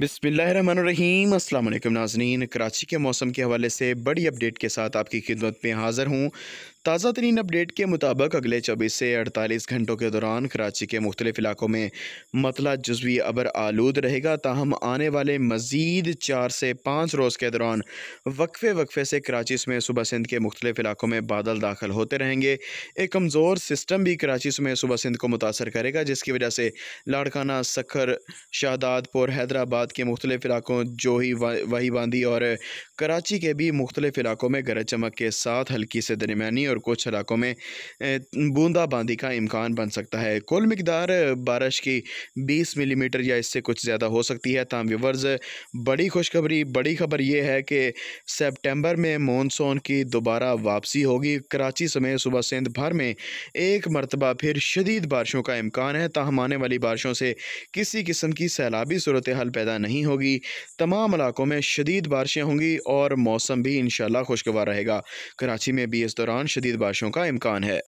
बिसमीम अल्लाम नाजनीन कराची के मौसम के हवाले से बड़ी अपडेट के साथ आपकी खिदमत में हाज़िर हूँ ताज़ा तरीन अपडेट के मुताबिक अगले चौबीस से अड़तालीस घंटों के दौरान कराची के मुख्तलिफ इलाकों में मतला जजवी अबर आलूद रहेगा ताहम आने वाले मज़ीद चार से पाँच रोज़ के दौरान वक्फे वक्फे से कराची समय सुबह सिंध के मुख्तलिफ इलाकों में बादल दाखिल होते रहेंगे एक कमज़ोर सिस्टम भी कराची समय सुबह सिंध को मुतासर करेगा जिसकी वजह से लाड़काना सखर शाहदादपुर हैदराबाद के मुख्तलिफ इलाकों जोही वही बांदी और कराची के भी मुख्तलिफ इलाकों में गरज चमक के साथ हल्की से दरमियानी और कुछ इलाकों में बूंदाबांदी का इम्कान बन सकता है कुल मकदार बारिश की बीस मिलीमीटर या इससे कुछ ज़्यादा हो सकती है तमाम व्यूवर्स बड़ी खुशखबरी बड़ी खबर यह है कि सेप्टेम्बर में मानसून की दोबारा वापसी होगी कराची समेत सुबह सिंध भर में एक मरतबा फिर शदीद बारिशों का इम्कान है ताहम आने वाली बारिशों से किसी किस्म की सैलाबी सूरत हाल पैदा नहीं होगी तमाम इलाकों में शदीद बारिशें होंगी और मौसम भी इन खुशगवार रहेगा कराची में भी इस दौरान शदीद बारिशों का इम्कान है